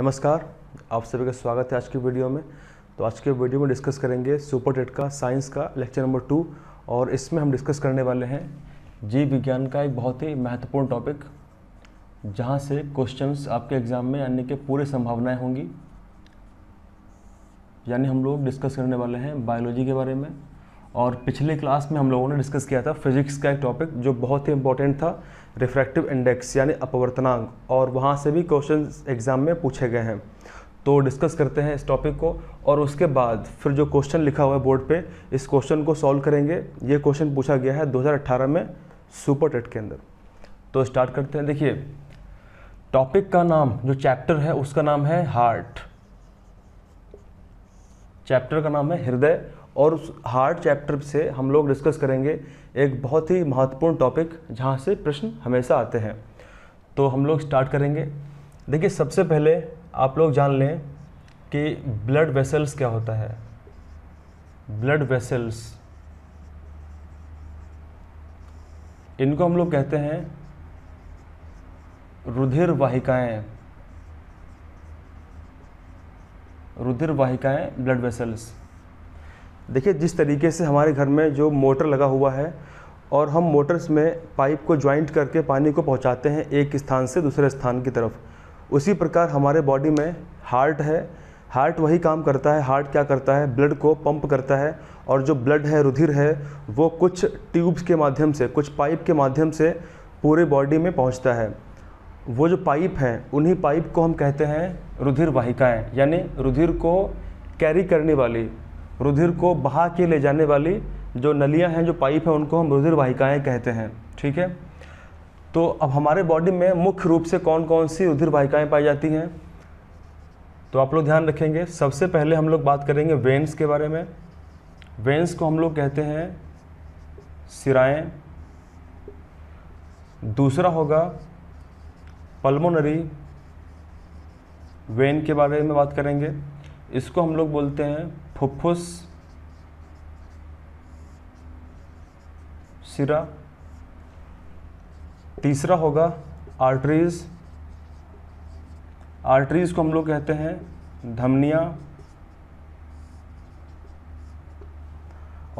नमस्कार आप सभी का स्वागत है आज की वीडियो में तो आज के वीडियो में डिस्कस करेंगे सुपर टेट का साइंस का लेक्चर नंबर टू और इसमें हम डिस्कस करने वाले हैं जीव विज्ञान का एक बहुत ही महत्वपूर्ण टॉपिक जहां से क्वेश्चंस आपके एग्ज़ाम में आने के पूरे संभावनाएं होंगी यानी हम लोग डिस्कस करने वाले हैं बायोलॉजी के बारे में और पिछले क्लास में हम लोगों ने डिस्कस किया था फिजिक्स का एक टॉपिक जो बहुत ही इंपॉर्टेंट था रिफ्रैक्टिव इंडेक्स यानी अपवर्तनांक और वहाँ से भी क्वेश्चन एग्ज़ाम में पूछे गए हैं तो डिस्कस करते हैं इस टॉपिक को और उसके बाद फिर जो क्वेश्चन लिखा हुआ है बोर्ड पे इस क्वेश्चन को सॉल्व करेंगे ये क्वेश्चन पूछा गया है 2018 में सुपर टेट के अंदर तो स्टार्ट करते हैं देखिए टॉपिक का नाम जो चैप्टर है उसका नाम है हार्ट चैप्टर का नाम है हृदय और उस हार्ड चैप्टर से हम लोग डिस्कस करेंगे एक बहुत ही महत्वपूर्ण टॉपिक जहाँ से प्रश्न हमेशा आते हैं तो हम लोग स्टार्ट करेंगे देखिए सबसे पहले आप लोग जान लें कि ब्लड वेसल्स क्या होता है ब्लड वेसल्स इनको हम लोग कहते हैं रुधिर वाहिकाएं रुधिर वाहिकाएं ब्लड वेसल्स देखिए जिस तरीके से हमारे घर में जो मोटर लगा हुआ है और हम मोटर्स में पाइप को ज्वाइंट करके पानी को पहुंचाते हैं एक स्थान से दूसरे स्थान की तरफ उसी प्रकार हमारे बॉडी में हार्ट है हार्ट वही काम करता है हार्ट क्या करता है ब्लड को पंप करता है और जो ब्लड है रुधिर है वो कुछ ट्यूब्स के माध्यम से कुछ पाइप के माध्यम से पूरे बॉडी में पहुँचता है वो जो पाइप हैं उन्हीं पाइप को हम कहते हैं रुधिर वाहिकाएँ यानी रुधिर को कैरी करने वाली रुधिर को बहा के ले जाने वाली जो नलियां हैं जो पाइप हैं उनको हम रुधिर वाहिकाएँ कहते हैं ठीक है तो अब हमारे बॉडी में मुख्य रूप से कौन कौन सी रुधिर वाहिकाएँ पाई जाती हैं तो आप लोग ध्यान रखेंगे सबसे पहले हम लोग बात करेंगे वेंस के बारे में वेंस को हम लोग कहते हैं सिराएँ दूसरा होगा पल्मोनरी वेन के बारे में बात करेंगे इसको हम लोग बोलते हैं फुफ्फुस सिरा तीसरा होगा आर्टरीज आर्टरीज को हम लोग कहते हैं धमनिया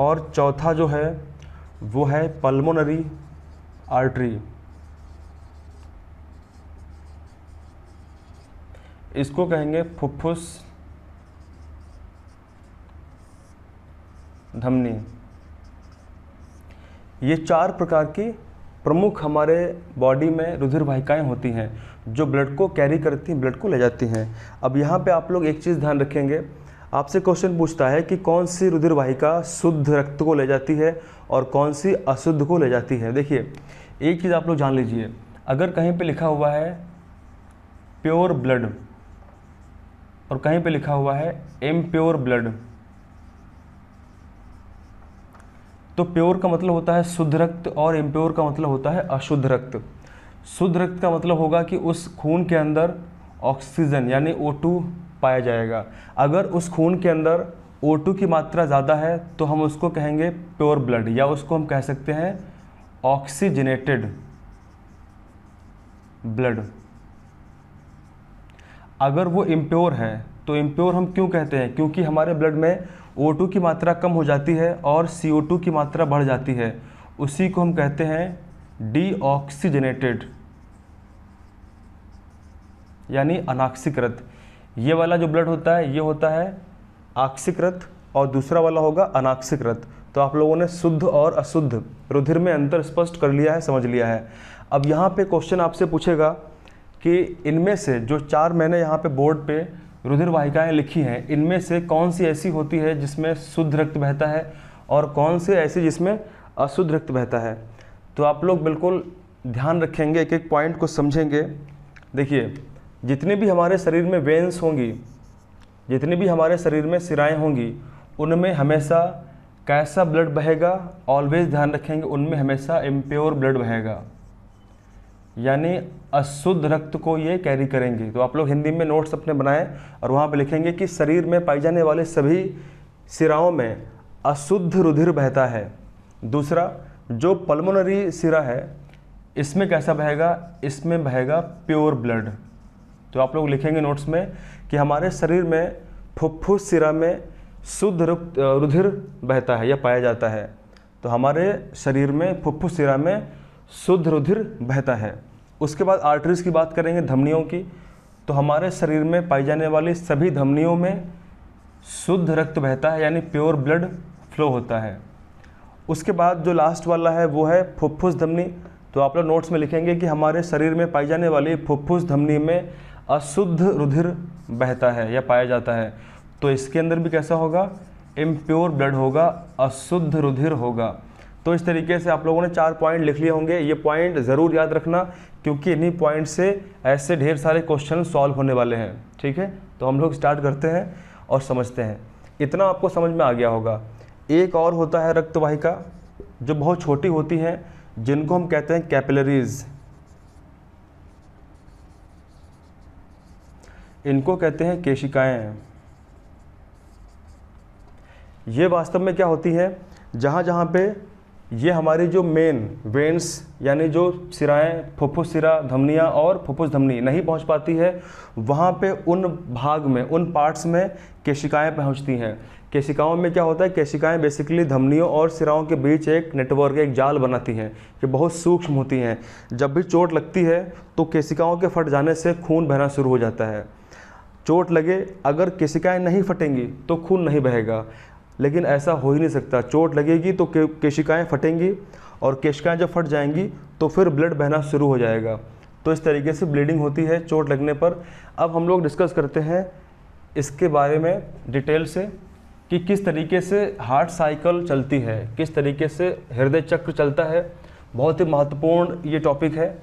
और चौथा जो है वो है पल्मोनरी आर्टरी इसको कहेंगे फुफ्फुस धमनी ये चार प्रकार की प्रमुख हमारे बॉडी में रुधिर वाहिकाएँ होती हैं जो ब्लड को कैरी करती हैं ब्लड को ले जाती हैं अब यहाँ पे आप लोग एक चीज़ ध्यान रखेंगे आपसे क्वेश्चन पूछता है कि कौन सी रुधिर वाहिका शुद्ध रक्त को ले जाती है और कौन सी अशुद्ध को ले जाती है देखिए एक चीज़ आप लोग जान लीजिए अगर कहीं पर लिखा हुआ है प्योर ब्लड और कहीं पर लिखा हुआ है एम प्योर ब्लड तो प्योर का मतलब होता है शुद्ध रक्त और इम्प्योर का मतलब होता है अशुद्ध रक्त शुद्ध रक्त का मतलब होगा कि उस खून के अंदर ऑक्सीजन यानी ओ पाया जाएगा अगर उस खून के अंदर ओ की मात्रा ज़्यादा है तो हम उसको कहेंगे प्योर ब्लड या उसको हम कह सकते हैं ऑक्सीजनेटेड ब्लड अगर वो इम्प्योर है तो इम्प्योर हम क्यों कहते हैं क्योंकि हमारे ब्लड में O2 की मात्रा कम हो जाती है और CO2 की मात्रा बढ़ जाती है उसी को हम कहते हैं डीऑक्सीजनेटेड यानी अनाक्सीकृत ये वाला जो ब्लड होता है ये होता है आक्सीकृत और दूसरा वाला होगा अनाक्सीकृत तो आप लोगों ने शुद्ध और अशुद्ध रुधिर में अंतर स्पष्ट कर लिया है समझ लिया है अब यहाँ पे क्वेश्चन आपसे पूछेगा कि इनमें से जो चार मैंने यहाँ पे बोर्ड पे रुधिर वाहिकाएं लिखी हैं इनमें से कौन सी ऐसी होती है जिसमें शुद्ध रक्त बहता है और कौन सी ऐसी जिसमें अशुद्ध रक्त बहता है तो आप लोग बिल्कुल ध्यान रखेंगे एक एक पॉइंट को समझेंगे देखिए जितने भी हमारे शरीर में वेंस होंगी जितनी भी हमारे शरीर में सिराएँ होंगी उनमें हमेशा कैसा ब्लड बहेगा ऑलवेज ध्यान रखेंगे उनमें हमेशा इम्प्योर ब्लड बहेगा यानी अशुद्ध रक्त को ये कैरी करेंगे तो आप लोग हिंदी में नोट्स अपने बनाएं और वहाँ पर लिखेंगे कि शरीर में पाई जाने वाले सभी सिराओं में अशुद्ध रुधिर बहता है दूसरा जो पल्मोनरी सिरा है इसमें कैसा बहेगा इसमें बहेगा प्योर ब्लड तो आप लोग लिखेंगे नोट्स में कि हमारे शरीर में फुफ्फुस सिरा में शुद्ध रुधिर बहता है या पाया जाता है तो हमारे शरीर में फुफ्फुस सिरा में शुद्ध रुधिर बहता है उसके बाद आर्टरीज की बात करेंगे धमनियों की तो हमारे शरीर में पाई जाने वाली सभी धमनियों में शुद्ध रक्त बहता है यानी प्योर ब्लड फ्लो होता है उसके बाद जो लास्ट वाला है वो है फुफ्फुस धमनी तो आप लोग नोट्स में लिखेंगे कि हमारे शरीर में पाई जाने वाली फुफ्फुस धमनी में अशुद्ध रुधिर बहता है या पाया जाता है तो इसके अंदर भी कैसा होगा इम्प्योर ब्लड होगा अशुद्ध रुधिर होगा तो इस तरीके से आप लोगों ने चार पॉइंट लिख लिए होंगे ये पॉइंट ज़रूर याद रखना क्योंकि इन्हीं पॉइंट से ऐसे ढेर सारे क्वेश्चन सॉल्व होने वाले हैं ठीक है तो हम लोग स्टार्ट करते हैं और समझते हैं इतना आपको समझ में आ गया होगा एक और होता है रक्तवाहिका जो बहुत छोटी होती हैं जिनको हम कहते हैं कैपिलरीज इनको कहते हैं केशिकाएं ये वास्तव में क्या होती हैं जहां जहाँ पे ये हमारी जो मेन वेंस यानी जो सिराएं फुफ्फुस सिरा धमनियाँ और फुफ्फुस धमनी नहीं पहुंच पाती है वहाँ पे उन भाग में उन पार्ट्स में केशिकाएं पहुंचती हैं केशिकाओं में क्या होता है केशिकाएं बेसिकली धमनियों और सिराओं के बीच एक नेटवर्क एक जाल बनाती हैं ये बहुत सूक्ष्म होती हैं जब भी चोट लगती है तो केशिकाओं के फट जाने से खून बहना शुरू हो जाता है चोट लगे अगर केशिकाएं नहीं फटेंगी तो खून नहीं बहेगा लेकिन ऐसा हो ही नहीं सकता चोट लगेगी तो के, केशिकाएँ फटेंगी और केशिकाएँ जब फट जाएंगी तो फिर ब्लड बहना शुरू हो जाएगा तो इस तरीके से ब्लीडिंग होती है चोट लगने पर अब हम लोग डिस्कस करते हैं इसके बारे में डिटेल से कि किस तरीके से हार्ट साइकिल चलती है किस तरीके से हृदय चक्र चलता है बहुत ही महत्वपूर्ण ये टॉपिक है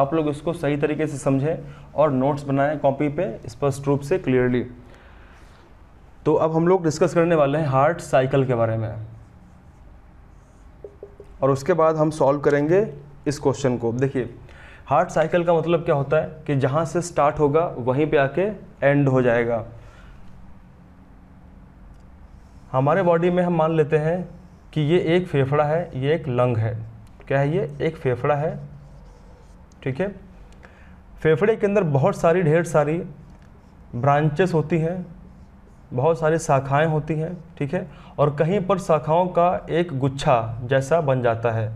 आप लोग इसको सही तरीके से समझें और नोट्स बनाएं कॉपी पे स्पष्ट रूप से क्लियरली तो अब हम लोग डिस्कस करने वाले हैं हार्ट साइकिल के बारे में और उसके बाद हम सॉल्व करेंगे इस क्वेश्चन को देखिए हार्ट साइकिल का मतलब क्या होता है कि जहाँ से स्टार्ट होगा वहीं पे आके एंड हो जाएगा हमारे बॉडी में हम मान लेते हैं कि ये एक फेफड़ा है ये एक लंग है क्या है ये एक फेफड़ा है ठीक है फेफड़े के अंदर बहुत सारी ढेर सारी ब्रांचेस होती हैं बहुत सारी शाखाएं होती हैं ठीक है और कहीं पर शाखाओं का एक गुच्छा जैसा बन जाता है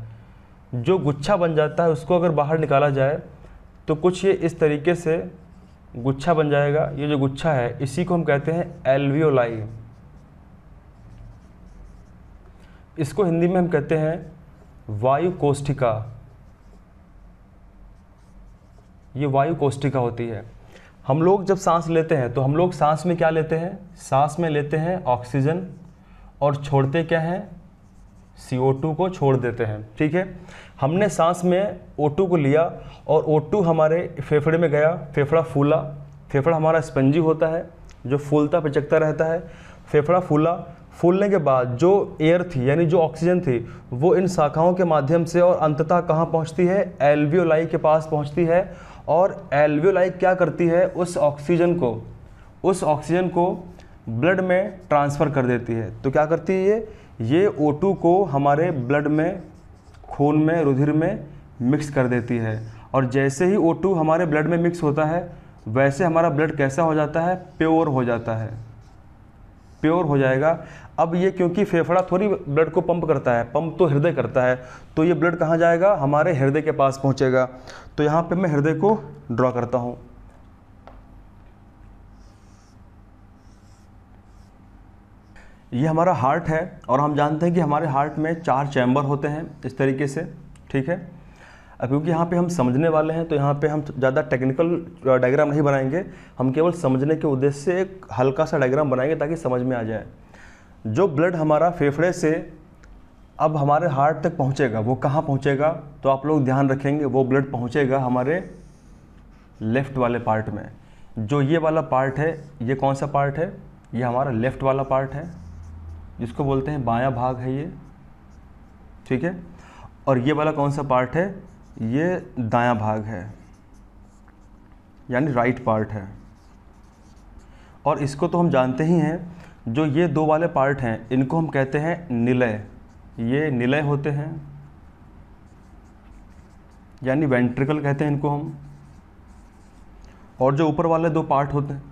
जो गुच्छा बन जाता है उसको अगर बाहर निकाला जाए तो कुछ ये इस तरीके से गुच्छा बन जाएगा ये जो गुच्छा है इसी को हम कहते हैं एल्वियोलाई इसको हिंदी में हम कहते हैं वायु कोष्ठिका ये वायु कोष्ठिका होती है हम लोग जब सांस लेते हैं तो हम लोग सांस में क्या लेते हैं सांस में लेते हैं ऑक्सीजन और छोड़ते क्या हैं CO2 को छोड़ देते हैं ठीक है हमने सांस में O2 को लिया और O2 हमारे फेफड़े में गया फेफड़ा फूला फेफड़ा हमारा स्पंजी होता है जो फूलता पिचकता रहता है फेफड़ा फूला फूलने के बाद जो एयर थी यानी जो ऑक्सीजन थी वो इन शाखाओं के माध्यम से और अंततः कहाँ पहुँचती है एल्वियोलाई के पास पहुँचती है और एल्वियोलाई क्या करती है उस ऑक्सीजन को उस ऑक्सीजन को ब्लड में ट्रांसफ़र कर देती है तो क्या करती है ये ये ओ को हमारे ब्लड में खून में रुधिर में मिक्स कर देती है और जैसे ही ओ हमारे ब्लड में मिक्स होता है वैसे हमारा ब्लड कैसा हो जाता है प्योर हो जाता है प्योर हो जाएगा अब ये क्योंकि फेफड़ा थोड़ी ब्लड को पंप करता है पंप तो हृदय करता है तो ये ब्लड कहाँ जाएगा हमारे हृदय के पास पहुँचेगा तो यहाँ पे मैं हृदय को ड्रॉ करता हूँ ये हमारा हार्ट है और हम जानते हैं कि हमारे हार्ट में चार चैम्बर होते हैं इस तरीके से ठीक है अब क्योंकि यहाँ पे हम समझने वाले हैं तो यहाँ पे हम ज़्यादा टेक्निकल डायग्राम uh, नहीं बनाएंगे हम केवल समझने के उद्देश्य से एक हल्का सा डायग्राम बनाएंगे ताकि समझ में आ जाए जो ब्लड हमारा फेफड़े से अब हमारे हार्ट तक पहुंचेगा वो कहाँ पहुंचेगा तो आप लोग ध्यान रखेंगे वो ब्लड पहुंचेगा हमारे लेफ़्ट वाले पार्ट में जो ये वाला पार्ट है ये कौन सा पार्ट है ये हमारा लेफ़्ट वाला पार्ट है जिसको बोलते हैं बायां भाग है ये ठीक है और ये वाला कौन सा पार्ट है ये दायां भाग है यानी राइट पार्ट है और इसको तो हम जानते ही हैं जो ये दो वाले पार्ट हैं इनको हम कहते हैं निलय ये निलय होते हैं यानी वेंट्रिकल कहते हैं इनको हम और जो ऊपर वाले दो पार्ट होते हैं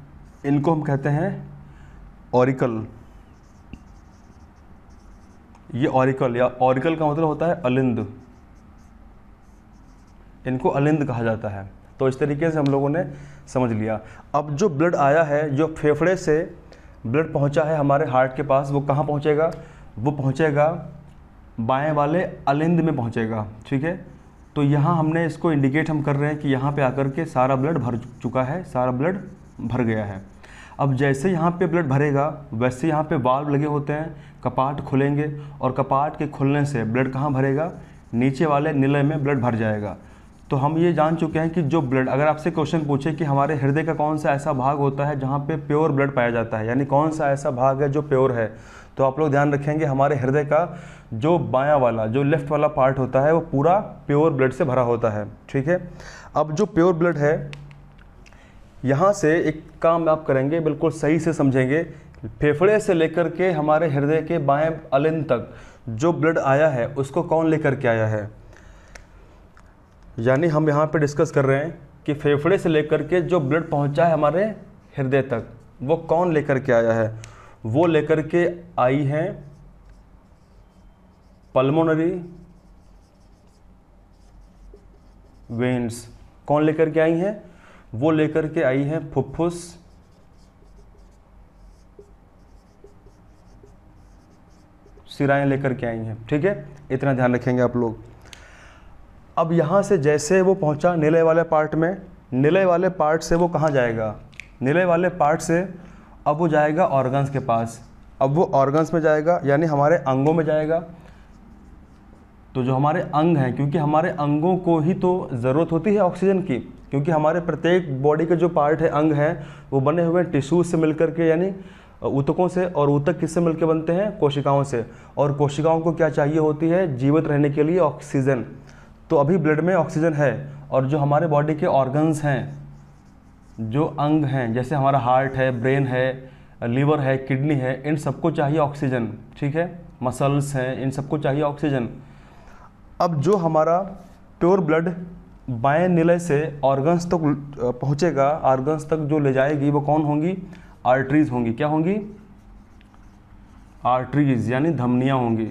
इनको हम कहते हैं ऑरिकल ये ऑरिकल या ऑरिकल का मतलब होता है अलिंद इनको अलिंद कहा जाता है तो इस तरीके से हम लोगों ने समझ लिया अब जो ब्लड आया है जो फेफड़े से ब्लड पहुंचा है हमारे हार्ट के पास वो कहाँ पहुंचेगा वो पहुंचेगा बाएं वाले अलिंद में पहुंचेगा ठीक है तो यहाँ हमने इसको इंडिकेट हम कर रहे हैं कि यहाँ पे आकर के सारा ब्लड भर चुका है सारा ब्लड भर गया है अब जैसे यहाँ पे ब्लड भरेगा वैसे यहाँ पे वाल्व लगे होते हैं कपाट खुलेंगे और कपाट के खुलने से ब्लड कहाँ भरेगा नीचे वाले निलय में ब्लड भर जाएगा तो हम ये जान चुके हैं कि जो ब्लड अगर आपसे क्वेश्चन पूछे कि हमारे हृदय का कौन सा ऐसा भाग होता है जहाँ पे प्योर ब्लड पाया जाता है यानी कौन सा ऐसा भाग है जो प्योर है तो आप लोग ध्यान रखेंगे हमारे हृदय का जो बायां वाला जो लेफ्ट वाला पार्ट होता है वो पूरा प्योर ब्लड से भरा होता है ठीक है अब जो प्योर ब्लड है यहाँ से एक काम आप करेंगे बिल्कुल सही से समझेंगे फेफड़े से लेकर के हमारे हृदय के बाएँ अलिन तक जो ब्लड आया है उसको कौन लेकर के आया है यानी हम यहाँ पे डिस्कस कर रहे हैं कि फेफड़े से लेकर के जो ब्लड पहुँचा है हमारे हृदय तक वो कौन लेकर के आया है वो लेकर के आई हैं पल्मोनरी वेन्स कौन लेकर के आई हैं वो लेकर के आई हैं फुफ्फुस सिराएं लेकर के आई हैं ठीक है इतना ध्यान रखेंगे आप लोग अब यहाँ से जैसे वो पहुँचा निलय वाले पार्ट में निलय वाले पार्ट से वो कहाँ जाएगा निलय वाले पार्ट से अब वो जाएगा ऑर्गन्स के पास अब वो ऑर्गन्स में जाएगा यानी हमारे अंगों में जाएगा तो जो हमारे अंग हैं क्योंकि हमारे अंगों को ही तो ज़रूरत होती है ऑक्सीजन की क्योंकि हमारे प्रत्येक बॉडी के जो पार्ट है अंग हैं वो बने हुए टिश्यू से मिलकर के यानी ऊतकों से और ऊतक किससे मिलकर बनते हैं कोशिकाओं से और कोशिकाओं को क्या चाहिए होती है जीवित रहने के लिए ऑक्सीजन तो अभी ब्लड में ऑक्सीजन है और जो हमारे बॉडी के ऑर्गन्स हैं जो अंग हैं जैसे हमारा हार्ट है ब्रेन है लीवर है किडनी है इन सबको चाहिए ऑक्सीजन ठीक है मसल्स हैं इन सबको चाहिए ऑक्सीजन अब जो हमारा प्योर ब्लड बाएँ निलय से ऑर्गन्स तक तो पहुँचेगा ऑर्गन्स तक जो ले जाएगी वो कौन होंगी आर्टरीज होंगी क्या होंगी आर्टरीज यानी धमनियाँ होंगी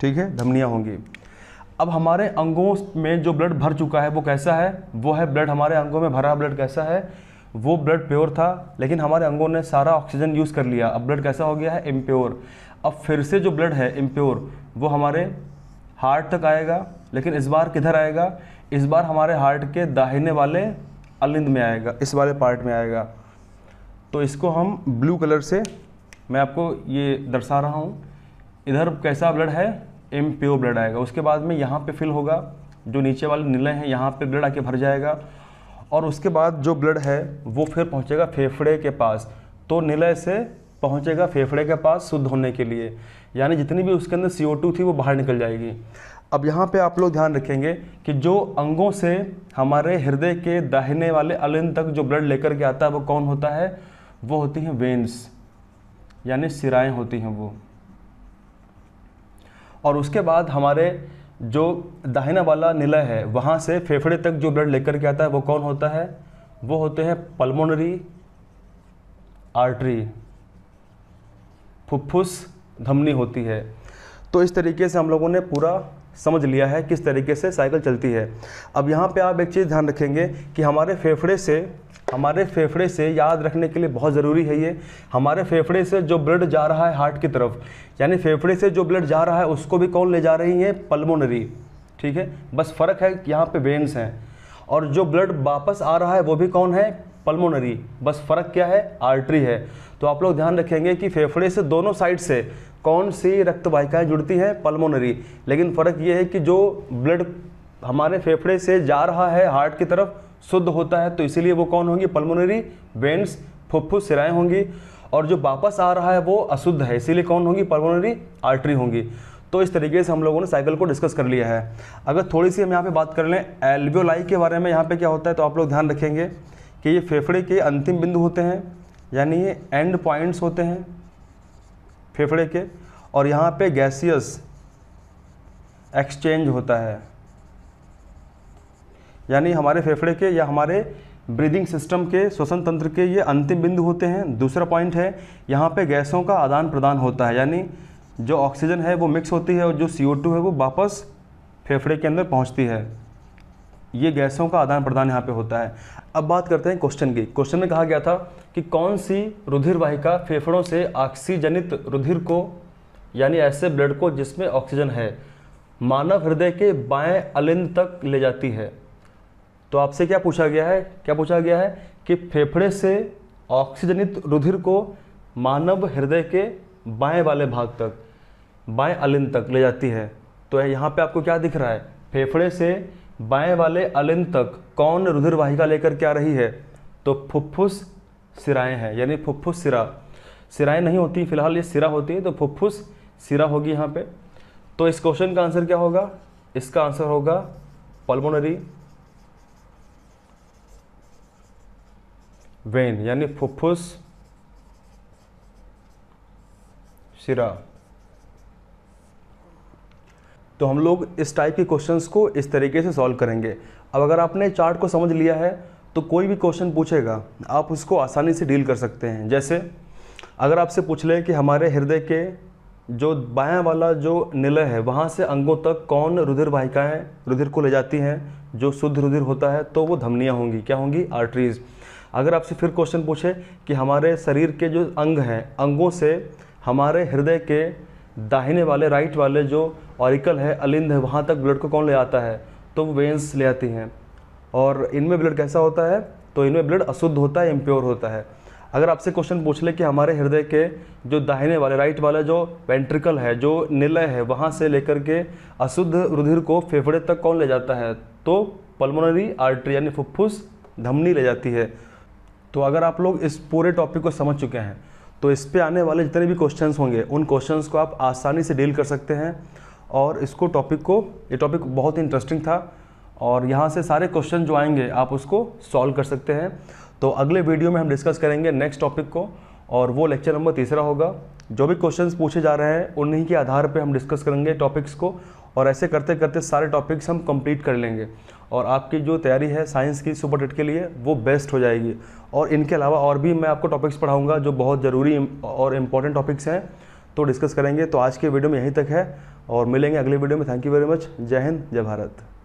ठीक है धमनियाँ होंगी अब हमारे अंगों में जो ब्लड भर चुका है वो कैसा है वो है ब्लड हमारे अंगों में भरा ब्लड कैसा है वो ब्लड प्योर था लेकिन हमारे अंगों ने सारा ऑक्सीजन यूज़ कर लिया अब ब्लड कैसा हो गया है इम्प्योर अब फिर से जो ब्लड है इम्प्योर वो हमारे हार्ट तक आएगा लेकिन इस बार किधर आएगा इस बार हमारे हार्ट के दाहिने वाले अलिंद में आएगा इस वाले पार्ट में आएगा तो इसको हम ब्लू कलर से मैं आपको ये दर्शा रहा हूँ इधर कैसा ब्लड है एम प्योर ब्लड आएगा उसके बाद में यहाँ पे फिल होगा जो नीचे वाले नीले हैं यहाँ पे ब्लड आके भर जाएगा और उसके बाद जो ब्लड है वो फिर पहुँचेगा फेफड़े के पास तो नीले से पहुँचेगा फेफड़े के पास शुद्ध होने के लिए यानी जितनी भी उसके अंदर सी थी वो बाहर निकल जाएगी अब यहाँ पे आप लोग ध्यान रखेंगे कि जो अंगों से हमारे हृदय के दाहिने वाले अलिन तक जो ब्लड लेकर के आता है वो कौन होता है वो होती हैं वेंस यानी सिराएँ होती हैं वो और उसके बाद हमारे जो दाहिना वाला नीला है वहाँ से फेफड़े तक जो ब्लड लेकर के आता है वो कौन होता है वो होते हैं पल्मोनरी आर्टरी फुफ्फुस धमनी होती है तो इस तरीके से हम लोगों ने पूरा समझ लिया है किस तरीके से साइकिल चलती है अब यहाँ पे आप एक चीज़ ध्यान रखेंगे कि हमारे फेफड़े से हमारे फेफड़े से याद रखने के लिए बहुत ज़रूरी है ये हमारे फेफड़े से जो ब्लड जा रहा है हार्ट की तरफ यानी फेफड़े से जो ब्लड जा रहा है उसको भी कौन ले जा रही है पल्मोनरी ठीक है बस फ़र्क है कि यहाँ पे वेन्स हैं और जो ब्लड वापस आ रहा है वो भी कौन है पल्मोनरी बस फ़र्क क्या है आर्ट्री है तो आप लोग ध्यान रखेंगे कि फेफड़े से दोनों साइड से कौन सी रक्तवाहिकाएँ जुड़ती हैं पल्मोनरी लेकिन फ़र्क ये है कि जो ब्लड हमारे फेफड़े से जा रहा है हार्ट की तरफ शुद्ध होता है तो इसीलिए वो कौन होंगी पल्मोनरी वेंट्स फुफ्फुस सिराएँ होंगी और जो वापस आ रहा है वो अशुद्ध है इसीलिए कौन होंगी पल्मोनरी आर्टरी होंगी तो इस तरीके से हम लोगों ने साइकिल को डिस्कस कर लिया है अगर थोड़ी सी हम यहाँ पे बात कर लें एल्वियोलाई के बारे में यहाँ पे क्या होता है तो आप लोग ध्यान रखेंगे कि ये फेफड़े के अंतिम बिंदु होते हैं यानी ये एंड पॉइंट्स होते हैं फेफड़े के और यहाँ पे गैसियस एक्सचेंज होता है यानी हमारे फेफड़े के या हमारे ब्रीदिंग सिस्टम के श्वसन तंत्र के ये अंतिम बिंदु होते हैं दूसरा पॉइंट है यहाँ पे गैसों का आदान प्रदान होता है यानी जो ऑक्सीजन है वो मिक्स होती है और जो सी है वो वापस फेफड़े के अंदर पहुँचती है ये गैसों का आदान प्रदान यहाँ पे होता है अब बात करते हैं क्वेश्चन की क्वेश्चन में कहा गया था कि कौन सी रुधिर वाहिका फेफड़ों से ऑक्सीजनित रुधिर को यानी ऐसे ब्लड को जिसमें ऑक्सीजन है मानव हृदय के बाएं अलिंद तक ले जाती है तो आपसे क्या पूछा गया है क्या पूछा गया है कि फेफड़े से ऑक्सीजनित रुधिर को मानव हृदय के बाएं वाले भाग तक बाएं अलिन तक ले जाती है तो यहाँ पे आपको क्या दिख रहा है फेफड़े से बाएं वाले अलिन तक कौन रुधिर वाहिका लेकर के आ रही है तो फुफ्फुस सिराएँ हैं यानी फुफ्फुस सिरा सिराएँ नहीं होती फिलहाल ये सिरा होती है तो फुफ्फुस सिरा होगी यहाँ पे तो इस क्वेश्चन का आंसर क्या होगा इसका आंसर होगा पल्मोनरी वेन यानी फुफ्फुस शिरा तो हम लोग इस टाइप के क्वेश्चंस को इस तरीके से सॉल्व करेंगे अब अगर आपने चार्ट को समझ लिया है तो कोई भी क्वेश्चन पूछेगा आप उसको आसानी से डील कर सकते हैं जैसे अगर आपसे पूछ लें कि हमारे हृदय के जो बायां वाला जो निलय है वहाँ से अंगों तक कौन रुधिर वाहिकाएँ रुधिर को ले जाती हैं जो शुद्ध रुधिर होता है तो वो धमनियाँ होंगी क्या होंगी आर्टरीज़ अगर आपसे फिर क्वेश्चन पूछे कि हमारे शरीर के जो अंग हैं अंगों से हमारे हृदय के दाहिने वाले राइट वाले जो ऑरिकल है अलिंद है वहाँ तक ब्लड को कौन ले आता है तो वो वेंस ले आती हैं और इनमें ब्लड कैसा होता है तो इनमें ब्लड अशुद्ध होता है इम्प्योर होता है अगर आपसे क्वेश्चन पूछ ले कि हमारे हृदय के जो दाहिने वाले राइट वाला जो वेंट्रिकल है जो निलय है वहाँ से लेकर के अशुद्ध रुधिर को फेफड़े तक कौन ले जाता है तो पल्मोनरी आर्टरी यानी फुफ्फुस धमनी ले जाती है तो अगर आप लोग इस पूरे टॉपिक को समझ चुके हैं तो इस पर आने वाले जितने भी क्वेश्चंस होंगे उन क्वेश्चंस को आप आसानी से डील कर सकते हैं और इसको टॉपिक को ये टॉपिक बहुत ही इंटरेस्टिंग था और यहाँ से सारे क्वेश्चन जो आएंगे आप उसको सॉल्व कर सकते हैं तो अगले वीडियो में हम डिस्कस करेंगे नेक्स्ट टॉपिक को और वो लेक्चर नंबर तीसरा होगा जो भी क्वेश्चंस पूछे जा रहे हैं उन्हीं के आधार पे हम डिस्कस करेंगे टॉपिक्स को और ऐसे करते करते सारे टॉपिक्स हम कंप्लीट कर लेंगे और आपकी जो तैयारी है साइंस की सुपर टेट के लिए वो बेस्ट हो जाएगी और इनके अलावा और भी मैं आपको टॉपिक्स पढ़ाऊँगा जो बहुत ज़रूरी और इम्पॉर्टेंट टॉपिक्स हैं तो डिस्कस करेंगे तो आज के वीडियो में यहीं तक है और मिलेंगे अगले वीडियो में थैंक यू वेरी मच जय हिंद जय भारत